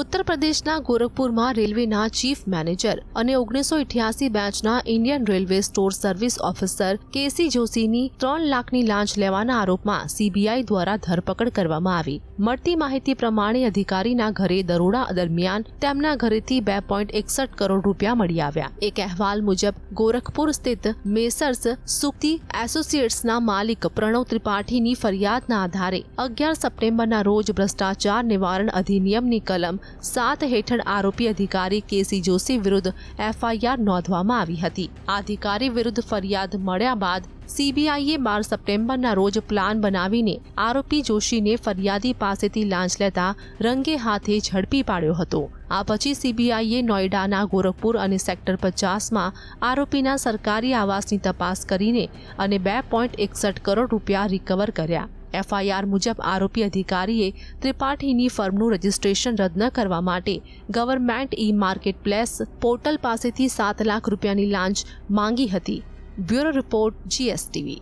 ઉત્તર પ્રદેશના ગોરખપુરમાં રેલવેના ચીફ મેનેજર અને ઓગણીસો ઇઠ્યાસી બેચના Indian railway store service officer K C ત્રણ લાખની લાંચ લેવાના આરોપમાં સીબીઆઈ દ્વારા ધરપકડ કરવામાં આવી મળતી માહિતી પ્રમાણે અધિકારીના ઘરે દરોડા દરમિયાન તેમના ઘરેથી બે એકસઠ કરોડ રૂપિયા મળી આવ્યા એક અહેવાલ મુજબ ગોરખપુર સ્થિત મેસર્સ સુક્તિ એસોસિએટ્સના માલિક પ્રણવ ત્રિપાઠીની ફરિયાદના આધારે અગિયાર સપ્ટેમ્બરના રોજ ભ્રષ્ટાચાર નિવારણ અધિનિયમની કલમ સાત હેઠળ આરોપી અધિકારી કેસી જોશી વિરુદ્ધ એફઆઈઆર નોંધવામાં આવી હતી આ અધિકારી વિરુદ્ધ ફરિયાદ મળ્યા બાદ સીબીઆઈએ બાર સપ્ટેમ્બરના રોજ પ્લાન બનાવીને આરોપી જોશીને ફરિયાદી પાસેથી લાંચ લેતા રંગે હાથે ઝડપી પાડ્યો હતો આ પછી સીબીઆઈએ નોઈડાના ગોરખપુર અને સેક્ટર પચાસમાં આરોપીના સરકારી આવાસની તપાસ કરીને અને બે પોઈન્ટ એકસઠ કરોડ રૂપિયા રિકવર કર્યા એફઆઈઆર મુજબ આરોપી અધિકારીએ ત્રિપાઠીની ફર્મનું રજિસ્ટ્રેશન રદ ન કરવા માટે government e marketplace portal પાસેથી સાત લાખ રૂપિયાની લાંચ માંગી હતી બ્યુરો રિપોર્ટ જીએસટીવી